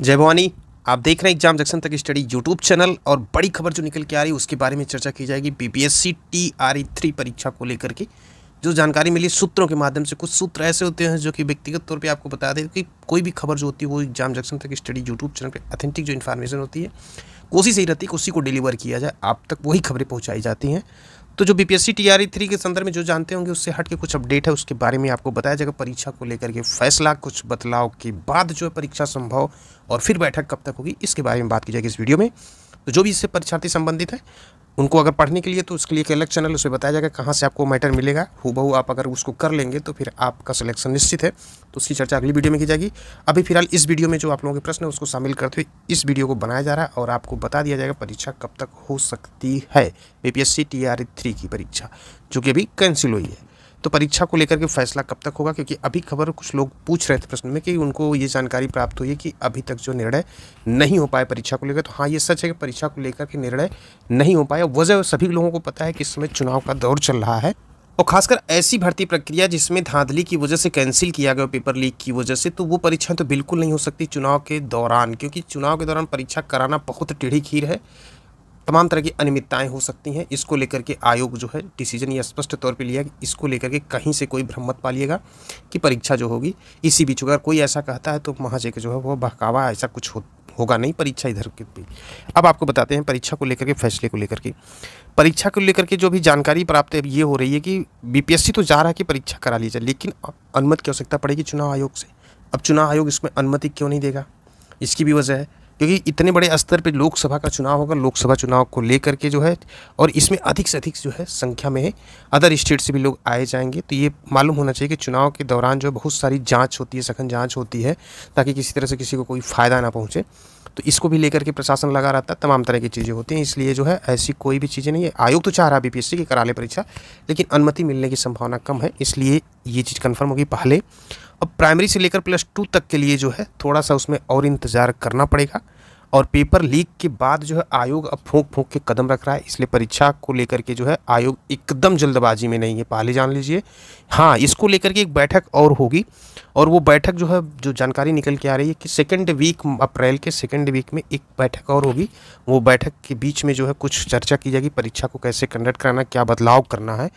जय भवानी आप देख रहे हैं एग्जाम जंक्शन तक स्टडी यूट्यूब चैनल और बड़ी खबर जो निकल के आ रही है उसके बारे में चर्चा की जाएगी बीपीएससी ई थ्री परीक्षा को लेकर के जो जानकारी मिली सूत्रों के माध्यम से कुछ सूत्र ऐसे होते हैं जो कि व्यक्तिगत तौर पे आपको बता दें कि कोई भी खबर जो होती है वो एग्जाम जंक्शन तक स्टडी यूट्यूब चैनल पर अथेंटिक जो इन्फॉर्मेशन होती है कोशिश यही रहती है कि उसी को डिलीवर किया जाए आप तक वही खबरें पहुँचाई जाती हैं तो जो बीपीएससी टीआरई थ्री के संदर्भ में जो जानते होंगे उससे हट के कुछ अपडेट है उसके बारे में आपको बताया जाएगा परीक्षा को लेकर के फैसला कुछ बदलाव के बाद जो है परीक्षा संभव और फिर बैठक कब तक होगी इसके बारे में बात की जाएगी इस वीडियो में तो जो भी इससे परीक्षार्थी संबंधित है उनको अगर पढ़ने के लिए तो उसके लिए एक अलग चैनल उसे बताया जाएगा कहाँ से आपको मैटर मिलेगा हूबहू आप अगर उसको कर लेंगे तो फिर आपका सिलेक्शन निश्चित है तो उसकी चर्चा अगली वीडियो में की जाएगी अभी फिलहाल इस वीडियो में जो आप लोगों के प्रश्न है उसको शामिल करते हुए इस वीडियो को बनाया जा रहा है और आपको बता दिया जाएगा परीक्षा कब तक हो सकती है बी पी एस की परीक्षा जो कि अभी कैंसिल हुई है तो परीक्षा को लेकर के फैसला कब तक होगा क्योंकि अभी खबर कुछ लोग पूछ रहे थे प्रश्न में कि उनको ये जानकारी प्राप्त हुई है कि अभी तक जो निर्णय नहीं हो पाए परीक्षा को लेकर तो हाँ ये सच है कि परीक्षा को लेकर के निर्णय नहीं हो पाया वजह सभी लोगों को पता है कि इस समय चुनाव का दौर चल रहा है और खासकर ऐसी भर्ती प्रक्रिया जिसमें धांधली की वजह से कैंसिल किया गया पेपर लीक की वजह से तो वो परीक्षा तो बिल्कुल नहीं हो सकती चुनाव के दौरान क्योंकि चुनाव के दौरान परीक्षा कराना बहुत टेढ़ी खीर है तमाम तरह की अनियमितताएँ हो सकती हैं इसको लेकर के आयोग जो है डिसीजन ये स्पष्ट तौर पे लिया कि इसको लेकर के कहीं से कोई भ्रमत पालिएगा कि परीक्षा जो होगी इसी बीच अगर कोई ऐसा कहता है तो वहाँ से जो है वो बहकावा ऐसा कुछ हो, होगा नहीं परीक्षा इधर के भी अब आपको बताते हैं परीक्षा को लेकर के फैसले को लेकर के परीक्षा को लेकर के जो भी जानकारी प्राप्त ये हो रही है कि बी तो जा रहा है कि परीक्षा करा ली जाए लेकिन अनुमति की आवश्यकता पड़ेगी चुनाव आयोग से अब चुनाव आयोग इसमें अनुमति क्यों नहीं देगा इसकी भी वजह है क्योंकि इतने बड़े स्तर पर लोकसभा का चुनाव होगा लोकसभा चुनाव को लेकर के जो है और इसमें अधिक से अधिक जो है संख्या में अदर स्टेट से भी लोग आए जाएंगे तो ये मालूम होना चाहिए कि चुनाव के दौरान जो है बहुत सारी जाँच होती है सघन जाँच होती है ताकि किसी तरह से किसी को कोई फ़ायदा ना पहुँचे तो इसको भी लेकर के प्रशासन लगा रहता है तमाम तरह की चीज़ें होती हैं इसलिए जो है ऐसी कोई भी चीज़ें नहीं है आयोग तो चाह रहा है बी की करा ले परीक्षा लेकिन अनुमति मिलने की संभावना कम है इसलिए ये चीज़ कन्फर्म होगी पहले अब प्राइमरी से लेकर प्लस टू तक के लिए जो है थोड़ा सा उसमें और इंतज़ार करना पड़ेगा और पेपर लीक के बाद जो है आयोग अब फूक फूक के कदम रख रहा है इसलिए परीक्षा को लेकर के जो है आयोग एकदम जल्दबाजी में नहीं है पहले जान लीजिए हाँ इसको लेकर के एक बैठक और होगी और वो बैठक जो है जो जानकारी निकल के आ रही है कि सेकेंड वीक अप्रैल के सेकेंड वीक में एक बैठक और होगी वो बैठक के बीच में जो है कुछ चर्चा की जाएगी परीक्षा को कैसे कंडक्ट कराना क्या बदलाव करना है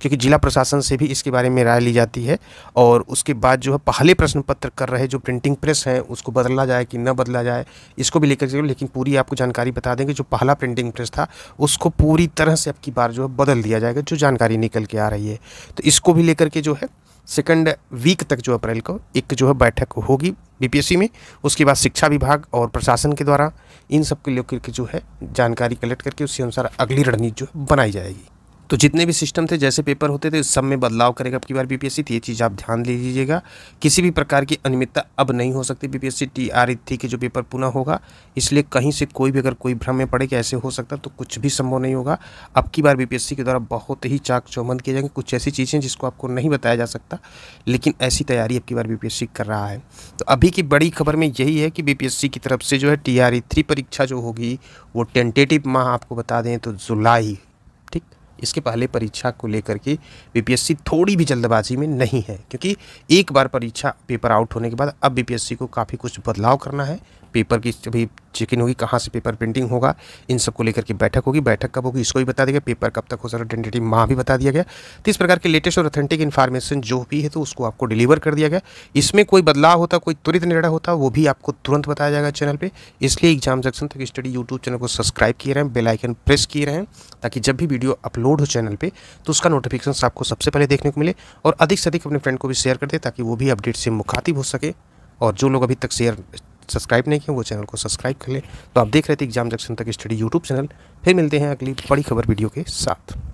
क्योंकि जिला प्रशासन से भी इसके बारे में राय ली जाती है और उसके बाद जो है पहले प्रश्न पत्र कर रहे जो प्रिंटिंग प्रेस हैं उसको बदला जाए कि न बदला जाए इसको भी लेकर देख सकते हो लेकिन पूरी आपको जानकारी बता देंगे जो पहला प्रिंटिंग प्रेस था उसको पूरी तरह से अब की बार जो है बदल दिया जाएगा जो जानकारी निकल के आ रही है तो इसको भी लेकर के जो है सेकंड वीक तक जो अप्रैल को एक जो है बैठक होगी बीपीएससी में उसके बाद शिक्षा विभाग और प्रशासन के द्वारा इन सब के लेकर के जो है जानकारी कलेक्ट करके उसके अनुसार अगली रणनीति जो है बनाई जाएगी तो जितने भी सिस्टम थे जैसे पेपर होते थे सब में बदलाव करेगा अब की बार बीपीएससी थी ये चीज़ आप ध्यान ले लीजिएगा किसी भी प्रकार की अनियमितता अब नहीं हो सकती बीपीएससी आर e थी के जो पेपर पुनः होगा इसलिए कहीं से कोई भी अगर कोई भ्रम में पड़े कि ऐसे हो सकता तो कुछ भी संभव नहीं होगा अब की बार बीपीएससी के द्वारा बहुत ही चाक चौबंद किए जाएंगे कुछ ऐसी चीज़ें जिसको आपको नहीं बताया जा सकता लेकिन ऐसी तैयारी अब की बार बी कर रहा है तो अभी की बड़ी खबर में यही है कि बी की तरफ से जो है टी e परीक्षा जो होगी वो टेंटेटिव माह आपको बता दें तो जुलाई ठीक इसके पहले परीक्षा को लेकर के बीपीएससी थोड़ी भी जल्दबाजी में नहीं है क्योंकि एक बार परीक्षा पेपर आउट होने के बाद अब बीपीएससी को काफ़ी कुछ बदलाव करना है पेपर की अभी चेकिंग होगी कहाँ से पेपर प्रिंटिंग होगा इन सबको लेकर के बैठक होगी बैठक कब होगी इसको भी बता दिया गया पेपर कब तक हो सर आइडेंटिटी माह भी बता दिया गया तो इस प्रकार के लेटेस्ट और ऑथेंटिक इन्फॉर्मेशन जो भी है तो उसको आपको डिलीवर कर दिया गया इसमें कोई बदलाव होता कोई त्वरित निर्णय होता वो भी आपको तुरंत बताया जाएगा चैनल पर इसलिए एग्जाम सेक्शन तक स्टडी यूट्यूब चैनल को सब्सक्राइब किए रहें बेलाइकन प्रेस किए रहें ताकि जब भी वीडियो अपलोड हो चैनल पर तो उसका नोटिफिकेशन आपको सबसे पहले देखने को मिले और अधिक से अधिक अपने फ्रेंड को भी शेयर कर दे ताकि वो भी अपडेट से मुखातिब हो सके और जो लोग अभी तक शेयर सब्सक्राइब नहीं किया वो चैनल को सब्सक्राइब कर लें तो आप देख रहे थे एग्जाम जंक्शन तक स्टडी यूट्यूब चैनल फिर मिलते हैं अगली बड़ी खबर वीडियो के साथ